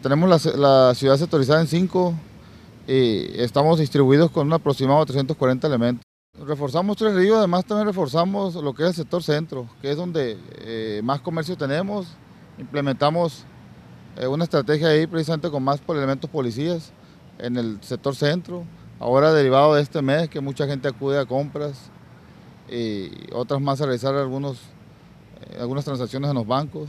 tenemos la, ciudad sectorizada en cinco y estamos distribuidos con un aproximado de 340 elementos. Reforzamos Tres Ríos, además también reforzamos lo que es el sector centro, que es donde eh, más comercio tenemos. Implementamos eh, una estrategia ahí precisamente con más elementos policías en el sector centro. Ahora derivado de este mes que mucha gente acude a compras y otras más a realizar algunos, eh, algunas transacciones en los bancos.